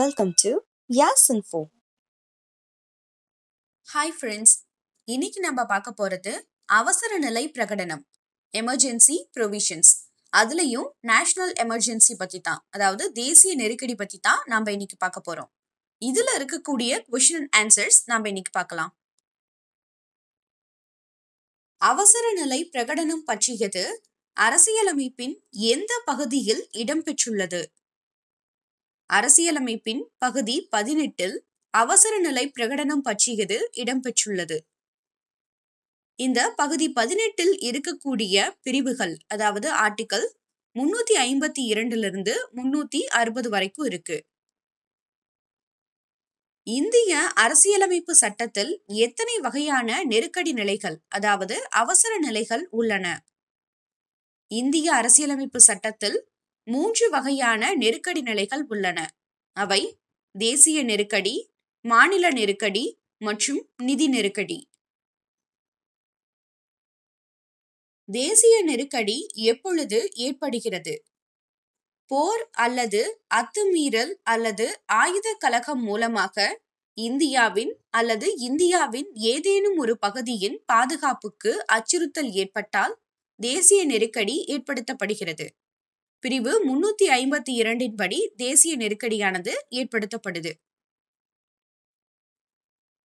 welcome to Yas info hi friends இன்னைக்கு நம்ம பார்க்க போகிறது அவசர நிலை பிரகடனம் எமர்ஜென்சி ப்ரொவிஷன்ஸ் அதுலேயும் நேஷனல் எமர்ஜென்சி பற்றி தான் அதாவது தேசிய நெருக்கடி பற்றி தான் நம்ம இன்னைக்கு பார்க்க போகிறோம் இதில் இருக்கக்கூடிய கொஷின் ஆன்சர்ஸ் நம்ம இன்னைக்கு பார்க்கலாம் அவசர நிலை பிரகடனம் பற்றியது அரசியலமைப்பின் எந்த பகுதியில் இடம்பெற்றுள்ளது அரசியலமைப்பின் பகுதி பதினெட்டில் அவசர நிலை பிரகடனம் பற்றியது இடம்பெற்றுள்ளது இந்த பகுதி பதினெட்டில் இருக்கக்கூடிய பிரிவுகள் அதாவது ஆர்டிக்கல் முன்னூத்தி ஐம்பத்தி இரண்டிலிருந்து முன்னூத்தி அறுபது வரைக்கும் இருக்கு இந்திய அரசியலமைப்பு சட்டத்தில் எத்தனை வகையான நெருக்கடி நிலைகள் அதாவது அவசர நிலைகள் உள்ளன இந்திய அரசியலமைப்பு சட்டத்தில் மூன்று வகையான நெருக்கடி நிலைகள் உள்ளன அவை தேசிய நெருக்கடி மாநில நெருக்கடி மற்றும் நிதி நெருக்கடி தேசிய நெருக்கடி எப்பொழுது ஏற்படுகிறது போர் அல்லது அத்துமீறல் அல்லது ஆயுத கழகம் மூலமாக இந்தியாவின் அல்லது இந்தியாவின் ஏதேனும் ஒரு பகுதியின் பாதுகாப்புக்கு அச்சுறுத்தல் ஏற்பட்டால் தேசிய நெருக்கடி ஏற்படுத்தப்படுகிறது பிரிவு முன்னூத்தி ஐம்பத்தி இரண்டின் படி தேசிய நெருக்கடியானது ஏற்படுத்தப்படுது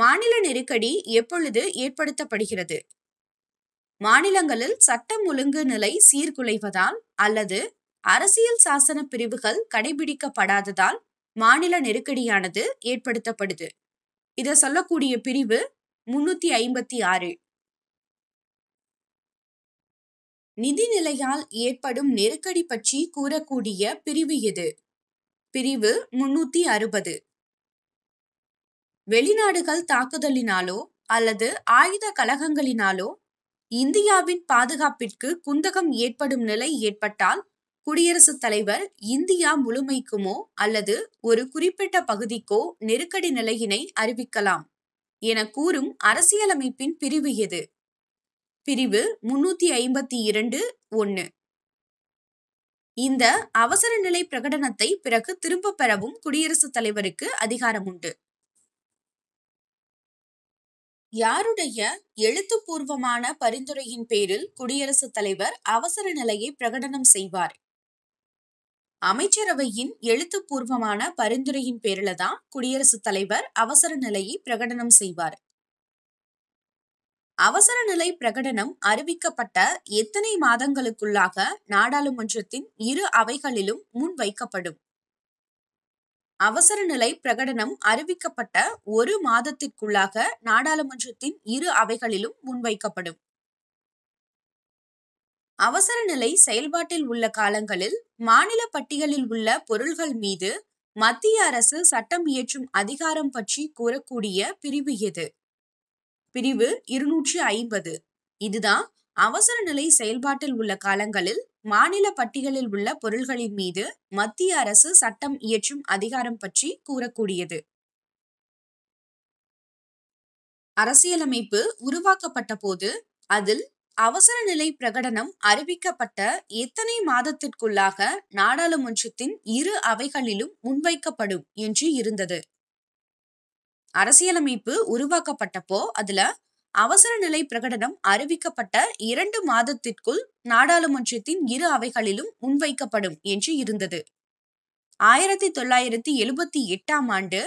மாநில நெருக்கடி எப்பொழுது ஏற்படுத்தப்படுகிறது மாநிலங்களில் சட்டம் ஒழுங்கு நிலை சீர்குலைவதால் அல்லது அரசியல் சாசன பிரிவுகள் கடைபிடிக்கப்படாததால் மாநில நெருக்கடியானது ஏற்படுத்தப்படுது இதை சொல்லக்கூடிய பிரிவு முன்னூத்தி ஐம்பத்தி ஆறு நிதிநிலையால் ஏற்படும் நெருக்கடி பற்றி கூறக்கூடிய பிரிவு எது பிரிவு முன்னூத்தி அறுபது வெளிநாடுகள் தாக்குதலினாலோ அல்லது ஆயுத கழகங்களினாலோ இந்தியாவின் பாதுகாப்பிற்கு குந்தகம் ஏற்படும் நிலை ஏற்பட்டால் குடியரசுத் தலைவர் இந்தியா முழுமைக்குமோ அல்லது ஒரு குறிப்பிட்ட பகுதிக்கோ நெருக்கடி நிலையினை அறிவிக்கலாம் என கூறும் அரசியலமைப்பின் பிரிவு எது பிரிவு முன்னூத்தி ஐம்பத்தி இரண்டு ஒன்று இந்த அவசர நிலை பிரகடனத்தை பிறகு திரும்ப பெறவும் குடியரசுத் தலைவருக்கு அதிகாரம் உண்டு யாருடைய எழுத்துப்பூர்வமான பரிந்துரையின் பேரில் குடியரசுத் தலைவர் அவசர நிலையை பிரகடனம் செய்வார் அமைச்சரவையின் எழுத்துப்பூர்வமான பரிந்துரையின் பேரில தான் குடியரசுத் தலைவர் அவசர நிலையை பிரகடனம் செய்வார் அவசர நிலை பிரகடனம் அறிவிக்கப்பட்ட எத்தனை மாதங்களுக்குள்ளாக நாடாளுமன்றத்தின் இரு அவைகளிலும் முன்வைக்கப்படும் அவசர நிலை பிரகடனம் அறிவிக்கப்பட்ட ஒரு மாதத்திற்குள்ளாக நாடாளுமன்றத்தின் இரு அவைகளிலும் முன்வைக்கப்படும் அவசர நிலை செயல்பாட்டில் உள்ள காலங்களில் மாநில பட்டியலில் உள்ள பொருள்கள் மீது மத்திய அரசு சட்டம் இயற்றும் அதிகாரம் பற்றி கூறக்கூடிய பிரிவு எது பிரிவு இருநூற்றி ஐம்பது இதுதான் அவசர நிலை செயல்பாட்டில் உள்ள காலங்களில் மாநில பட்டியலில் உள்ள பொருள்களின் மீது மத்திய அரசு சட்டம் இயற்றும் அதிகாரம் பற்றி கூறக்கூடியது அரசியலமைப்பு உருவாக்கப்பட்ட போது அதில் அவசர நிலை பிரகடனம் அறிவிக்கப்பட்ட எத்தனை மாதத்திற்குள்ளாக நாடாளுமன்றத்தின் இரு அவைகளிலும் முன்வைக்கப்படும் என்று இருந்தது அரசியலமைப்பு உருவாக்கப்பட்டப்போ அதுல அவசர நிலை பிரகடனம் அறிவிக்கப்பட்ட இரண்டு மாதத்திற்குள் நாடாளுமன்றத்தின் இரு அவைகளிலும் முன்வைக்கப்படும் என்று இருந்தது ஆயிரத்தி தொள்ளாயிரத்தி எழுபத்தி எட்டாம் ஆண்டு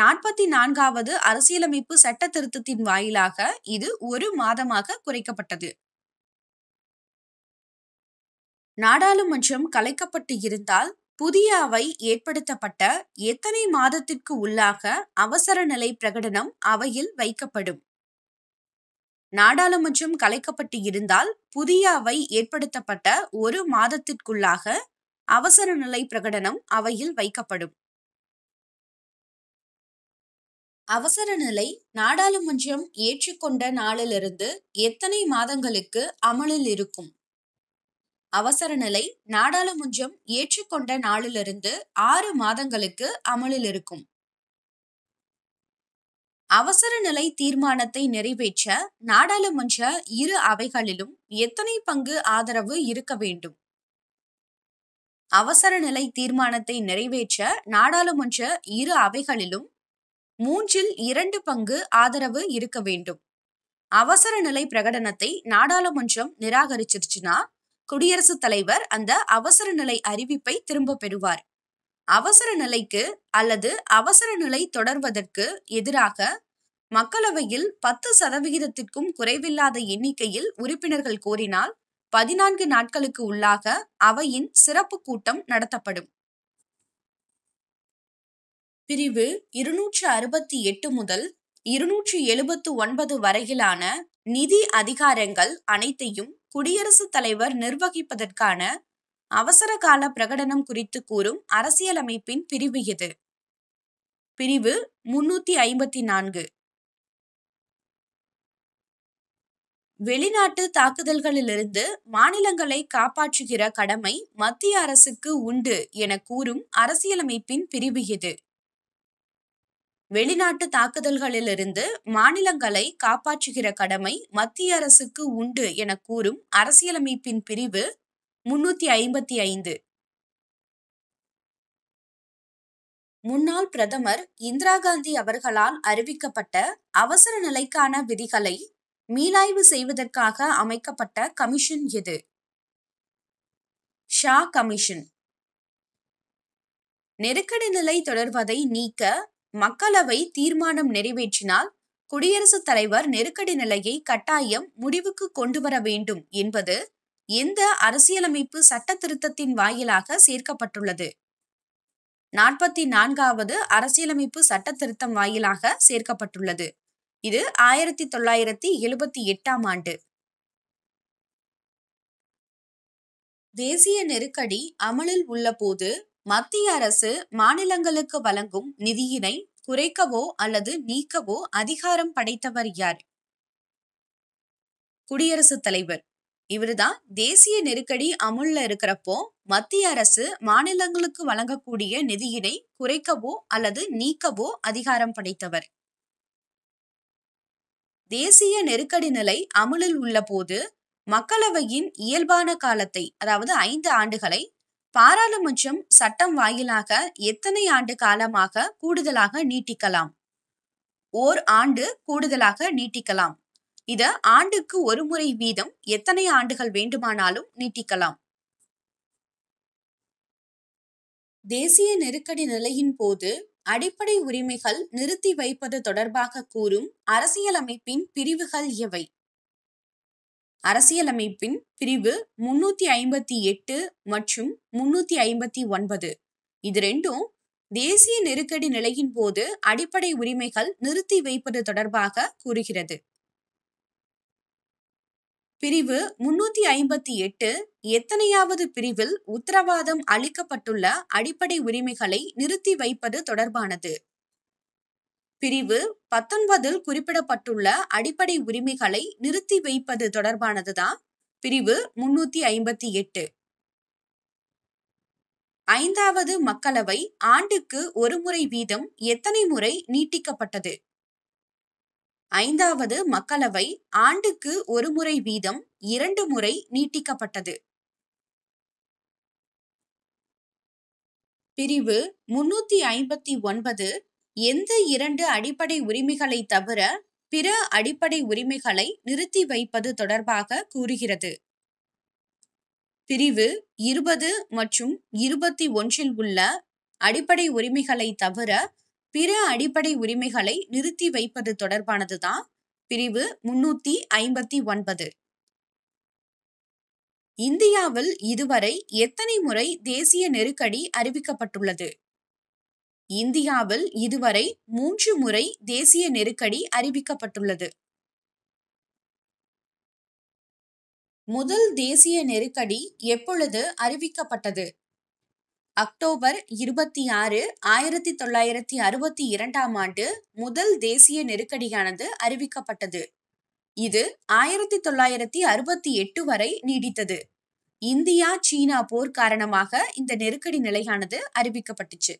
நாற்பத்தி நான்காவது அரசியலமைப்பு சட்ட திருத்தத்தின் வாயிலாக இது ஒரு மாதமாக குறைக்கப்பட்டது நாடாளுமன்றம் கலைக்கப்பட்டு இருந்தால் புதிய அவை ஏற்படுத்தப்பட்ட எத்தனை மாதத்திற்கு உள்ளாக அவசர நிலை பிரகடனம் அவையில் வைக்கப்படும் நாடாளுமன்றம் கலைக்கப்பட்டு இருந்தால் புதிய அவை ஏற்படுத்தப்பட்ட ஒரு மாதத்திற்குள்ளாக அவசர நிலை பிரகடனம் அவையில் வைக்கப்படும் அவசர நிலை நாடாளுமன்றம் ஏற்றுக்கொண்ட நாளிலிருந்து எத்தனை மாதங்களுக்கு அமலில் இருக்கும் அவசர நிலை நாடாளுமன்றம் ஏற்றுக்கொண்ட நாளிலிருந்து ஆறு மாதங்களுக்கு அமலில் இருக்கும் அவசர நிலை தீர்மானத்தை நிறைவேற்ற நாடாளுமன்ற இரு அவைகளிலும் எத்தனை பங்கு ஆதரவு இருக்க வேண்டும் அவசர நிலை தீர்மானத்தை நிறைவேற்ற நாடாளுமன்ற இரு அவைகளிலும் மூன்றில் இரண்டு பங்கு ஆதரவு இருக்க வேண்டும் அவசர நிலை பிரகடனத்தை நாடாளுமன்றம் நிராகரிச்சிருச்சுன்னா குடியரசுத் தலைவர் அந்த அவசர நிலை அறிவிப்பை திரும்ப பெறுவார் அவசர நிலைக்கு அல்லது அவசர நிலை தொடர்வதற்கு எதிராக மக்களவையில் பத்து சதவிகிதத்திற்கும் குறைவில்லாத எண்ணிக்கையில் உறுப்பினர்கள் கோரினால் பதினான்கு நாட்களுக்கு உள்ளாக அவையின் சிறப்பு கூட்டம் நடத்தப்படும் பிரிவு இருநூற்று அறுபத்தி எட்டு முதல் இருநூற்று எழுபத்து ஒன்பது வரையிலான நிதி அதிகாரங்கள் அனைத்தையும் குடியரசுத் தலைவர் நிர்வகிப்பதற்கான அவசர கால பிரகடனம் குறித்து கூறும் அரசியலமைப்பின் பிரிவு இது பிரிவு முன்னூத்தி ஐம்பத்தி நான்கு வெளிநாட்டு தாக்குதல்களிலிருந்து மாநிலங்களை காப்பாற்றுகிற கடமை மத்திய அரசுக்கு உண்டு என கூறும் அரசியலமைப்பின் பிரிவு இது வெளிநாட்டு தாக்குதல்களிலிருந்து மாநிலங்களை காப்பாற்றுகிற கடமை மத்திய அரசுக்கு உண்டு என கூறும் அரசியலமைப்பின் பிரிவு முன்னூத்தி ஐம்பத்தி ஐந்து முன்னாள் பிரதமர் இந்திரா காந்தி அவர்களால் அறிவிக்கப்பட்ட அவசர நிலைக்கான விதிகளை மீளாய்வு செய்வதற்காக அமைக்கப்பட்ட கமிஷன் எது ஷா கமிஷன் நெருக்கடி நிலை தொடர்வதை நீக்க மக்களவை தீர்மானம் நிறைவேற்றினால் குடியரசுத் தலைவர் நெருக்கடி நிலையை கட்டாயம் முடிவுக்கு கொண்டு வர வேண்டும் என்பது எந்த அரசியலமைப்பு சட்ட திருத்தத்தின் வாயிலாக சேர்க்கப்பட்டுள்ளது நாற்பத்தி நான்காவது அரசியலமைப்பு சட்ட திருத்தம் வாயிலாக சேர்க்கப்பட்டுள்ளது இது ஆயிரத்தி தொள்ளாயிரத்தி எழுபத்தி எட்டாம் ஆண்டு தேசிய நெருக்கடி அமலில் உள்ள போது மத்திய அரசு மாநிலங்களுக்கு வழங்கும் நிதியினை குறைக்கவோ அல்லது நீக்கவோ அதிகாரம் படைத்தவர் யார் குடியரசுத் தலைவர் இவருதான் தேசிய நெருக்கடி அமுல்ல இருக்கிறப்போ மத்திய அரசு மாநிலங்களுக்கு வழங்கக்கூடிய நிதியினை குறைக்கவோ அல்லது நீக்கவோ அதிகாரம் படைத்தவர் தேசிய நெருக்கடி நிலை அமுலில் உள்ள போது மக்களவையின் இயல்பான காலத்தை அதாவது ஐந்து ஆண்டுகளை பாராளுமன்றம் சட்டம் வாயிலாக எத்தனை ஆண்டு காலமாக கூடுதலாக நீட்டிக்கலாம் ஓர் ஆண்டு கூடுதலாக நீட்டிக்கலாம் இத ஆண்டுக்கு ஒரு முறை வீதம் எத்தனை ஆண்டுகள் வேண்டுமானாலும் நீட்டிக்கலாம் தேசிய நெருக்கடி நிலையின் போது அடிப்படை உரிமைகள் நிறுத்தி வைப்பது தொடர்பாக கூறும் அரசியலமைப்பின் பிரிவுகள் எவை அரசியலமைப்பின் பிரிவு முன்னூத்தி ஐம்பத்தி எட்டு மற்றும் முன்னூத்தி ஐம்பத்தி ஒன்பது இது ரெண்டும் தேசிய நெருக்கடி நிலையின் போது அடிப்படை உரிமைகள் நிறுத்தி வைப்பது தொடர்பாக கூறுகிறது பிரிவு முன்னூத்தி ஐம்பத்தி எட்டு எத்தனையாவது பிரிவில் உத்தரவாதம் அளிக்கப்பட்டுள்ள அடிப்படை உரிமைகளை நிறுத்தி வைப்பது தொடர்பானது பிரிவு பத்தொன்பதில் குறிப்பிடப்பட்டுள்ள அடிப்படை உரிமைகளை நிறுத்தி வைப்பது தொடர்பானதுதான் பிரிவு முன்னூத்தி ஐம்பத்தி எட்டு ஐந்தாவது மக்களவை ஆண்டுக்கு ஒரு முறை வீதம் எத்தனை முறை நீட்டிக்கப்பட்டது ஐந்தாவது மக்களவை ஆண்டுக்கு ஒரு முறை வீதம் இரண்டு முறை நீட்டிக்கப்பட்டது பிரிவு முன்னூத்தி ஐம்பத்தி ஒன்பது எந்த இரண்டு அடிப்படை உரிமைகளை தவிர பிற அடிப்படை உரிமைகளை நிறுத்தி வைப்பது தொடர்பாக கூறுகிறது பிரிவு இருபது மற்றும் இருபத்தி ஒன்றில் உள்ள அடிப்படை உரிமைகளை தவிர பிற அடிப்படை உரிமைகளை நிறுத்தி வைப்பது தொடர்பானதுதான் பிரிவு முன்னூத்தி ஐம்பத்தி ஒன்பது இந்தியாவில் இதுவரை எத்தனை முறை தேசிய நெருக்கடி அறிவிக்கப்பட்டுள்ளது இந்தியாவில் இதுவரை மூன்று முறை தேசிய நெருக்கடி அறிவிக்கப்பட்டுள்ளது முதல் தேசிய நெருக்கடி எப்பொழுது அறிவிக்கப்பட்டது அக்டோபர் இருபத்தி ஆறு ஆயிரத்தி தொள்ளாயிரத்தி அறுபத்தி இரண்டாம் ஆண்டு முதல் தேசிய நெருக்கடியானது அறிவிக்கப்பட்டது இது ஆயிரத்தி தொள்ளாயிரத்தி அறுபத்தி எட்டு வரை நீடித்தது இந்தியா சீனா போர் காரணமாக இந்த நெருக்கடி நிலையானது அறிவிக்கப்பட்டுச்சு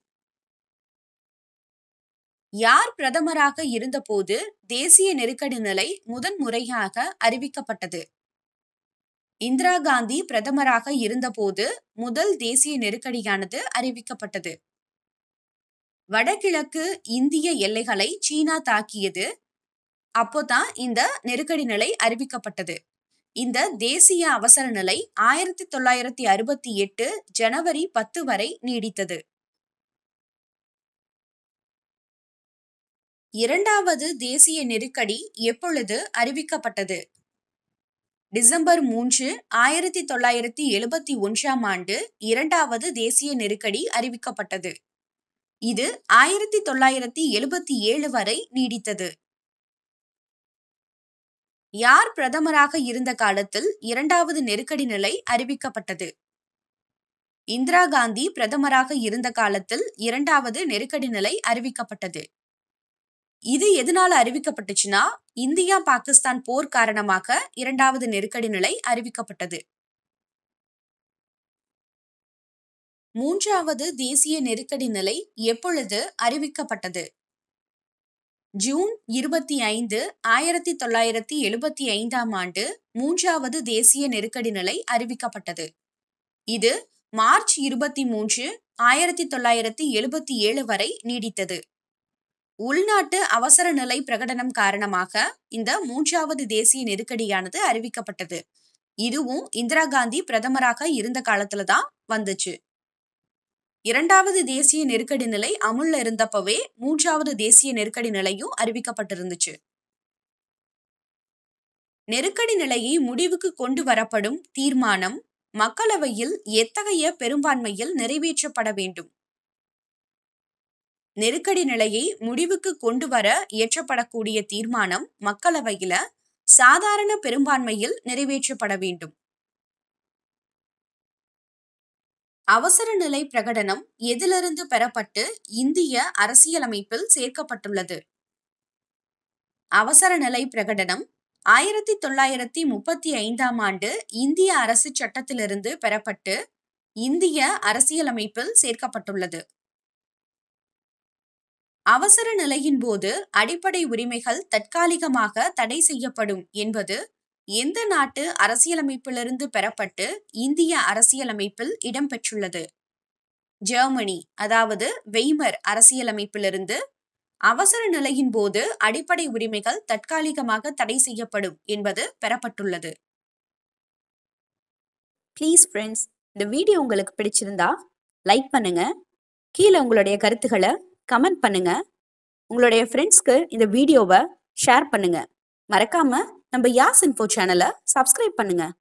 யார் பிரதமராக இருந்தபோது தேசிய நெருக்கடி நிலை முதன் முறையாக அறிவிக்கப்பட்டது இந்திரா காந்தி பிரதமராக இருந்தபோது முதல் தேசிய நெருக்கடியானது அறிவிக்கப்பட்டது வடகிழக்கு இந்திய எல்லைகளை சீனா தாக்கியது அப்போதான் இந்த நெருக்கடி நிலை அறிவிக்கப்பட்டது இந்த தேசிய அவசர நிலை ஆயிரத்தி தொள்ளாயிரத்தி அறுபத்தி எட்டு ஜனவரி பத்து வரை நீடித்தது இரண்டாவது தேசிய நெருக்கடி எப்பொழுது அறிவிக்கப்பட்டது டிசம்பர் மூன்று ஆயிரத்தி தொள்ளாயிரத்தி எழுபத்தி ஒன்றாம் ஆண்டு இரண்டாவது தேசிய நெருக்கடி அறிவிக்கப்பட்டது இது ஆயிரத்தி தொள்ளாயிரத்தி எழுபத்தி ஏழு வரை நீடித்தது யார் பிரதமராக இருந்த காலத்தில் இரண்டாவது நெருக்கடி நிலை அறிவிக்கப்பட்டது இந்திரா காந்தி பிரதமராக இருந்த காலத்தில் இரண்டாவது நெருக்கடி நிலை அறிவிக்கப்பட்டது இது எதனால அறிவிக்கப்பட்டுச்சுன்னா இந்தியா பாகிஸ்தான் போர் காரணமாக இரண்டாவது நெருக்கடி நிலை அறிவிக்கப்பட்டது மூன்றாவது தேசிய நெருக்கடி நிலை எப்பொழுது அறிவிக்கப்பட்டது ஜூன் இருபத்தி ஐந்து ஆயிரத்தி தொள்ளாயிரத்தி எழுபத்தி ஐந்தாம் ஆண்டு மூன்றாவது தேசிய நெருக்கடி நிலை அறிவிக்கப்பட்டது இது மார்ச் இருபத்தி மூன்று ஆயிரத்தி தொள்ளாயிரத்தி எழுபத்தி ஏழு வரை நீடித்தது உள்நாட்டு அவசர நிலை பிரகடனம் காரணமாக இந்த மூன்றாவது தேசிய நெருக்கடியானது அறிவிக்கப்பட்டது இதுவும் இந்திரா காந்தி பிரதமராக இருந்த காலத்துல தான் வந்துச்சு இரண்டாவது தேசிய நெருக்கடி நிலை அமுல்ல இருந்தப்பவே மூன்றாவது தேசிய நெருக்கடி நிலையும் அறிவிக்கப்பட்டிருந்துச்சு நெருக்கடி நிலையை முடிவுக்கு கொண்டு வரப்படும் தீர்மானம் மக்களவையில் எத்தகைய பெரும்பான்மையில் நிறைவேற்றப்பட வேண்டும் நெருக்கடி நிலையை முடிவுக்கு கொண்டு வர இயற்றப்படக்கூடிய தீர்மானம் மக்களவையில சாதாரண பெரும்பான்மையில் நிறைவேற்றப்பட வேண்டும் அவசர நிலை பிரகடனம் எதிலிருந்து பெறப்பட்டு இந்திய அரசியலமைப்பில் சேர்க்கப்பட்டுள்ளது அவசர நிலை பிரகடனம் ஆயிரத்தி தொள்ளாயிரத்தி முப்பத்தி ஐந்தாம் ஆண்டு இந்திய அரசு சட்டத்திலிருந்து பெறப்பட்டு இந்திய அரசியலமைப்பில் சேர்க்கப்பட்டுள்ளது அவசர நிலையின் போது அடிப்படை உரிமைகள் தற்காலிகமாக தடை செய்யப்படும் என்பது எந்த நாட்டு அரசியலமைப்பிலிருந்து பெறப்பட்டு இந்திய அரசியலமைப்பில் இடம்பெற்றுள்ளது ஜெர்மனி அதாவது வெய்மர் அரசியலமைப்பிலிருந்து அவசர நிலையின் போது அடிப்படை உரிமைகள் தற்காலிகமாக தடை செய்யப்படும் என்பது பெறப்பட்டுள்ளது ப்ளீஸ் ஃப்ரெண்ட்ஸ் இந்த வீடியோ உங்களுக்கு பிடிச்சிருந்தா லைக் பண்ணுங்க கீழே உங்களுடைய கருத்துக்களை கமெண்ட் பண்ணுங்க உங்களுடைய ஃப்ரெண்ட்ஸ்க்கு இந்த வீடியோவை ஷேர் பண்ணுங்க மறக்காம நம்ம யாஸ் இன்ஃபோ சேனலை சப்ஸ்கிரைப் பண்ணுங்கள்